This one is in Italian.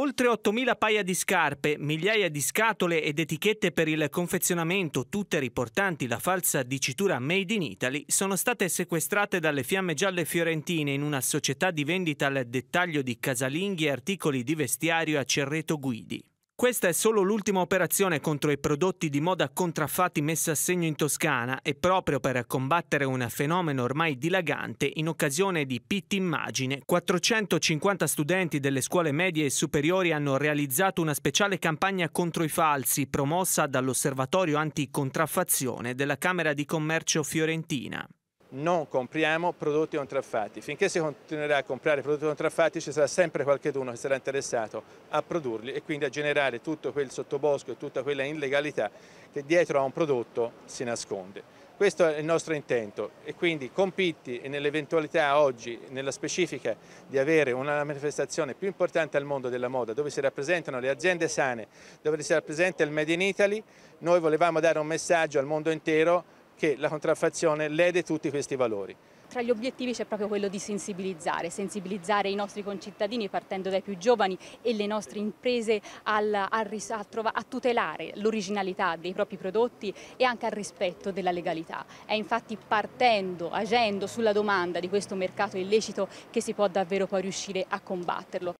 Oltre 8.000 paia di scarpe, migliaia di scatole ed etichette per il confezionamento, tutte riportanti la falsa dicitura Made in Italy, sono state sequestrate dalle fiamme gialle fiorentine in una società di vendita al dettaglio di casalinghi e articoli di vestiario a Cerreto Guidi. Questa è solo l'ultima operazione contro i prodotti di moda contraffatti messa a segno in Toscana e proprio per combattere un fenomeno ormai dilagante in occasione di Pitt Immagine, 450 studenti delle scuole medie e superiori hanno realizzato una speciale campagna contro i falsi promossa dall'Osservatorio Anticontraffazione della Camera di Commercio Fiorentina non compriamo prodotti contraffatti. Finché si continuerà a comprare prodotti contraffatti ci sarà sempre qualcuno che sarà interessato a produrli e quindi a generare tutto quel sottobosco e tutta quella illegalità che dietro a un prodotto si nasconde. Questo è il nostro intento e quindi compitti e nell'eventualità oggi, nella specifica, di avere una manifestazione più importante al mondo della moda, dove si rappresentano le aziende sane, dove si rappresenta il Made in Italy, noi volevamo dare un messaggio al mondo intero che la contraffazione lede tutti questi valori. Tra gli obiettivi c'è proprio quello di sensibilizzare, sensibilizzare i nostri concittadini partendo dai più giovani e le nostre imprese al, al, a, trova, a, tutelare l'originalità dei propri prodotti e anche al rispetto della legalità. È infatti partendo, agendo sulla domanda di questo mercato illecito che si può davvero poi riuscire a combatterlo.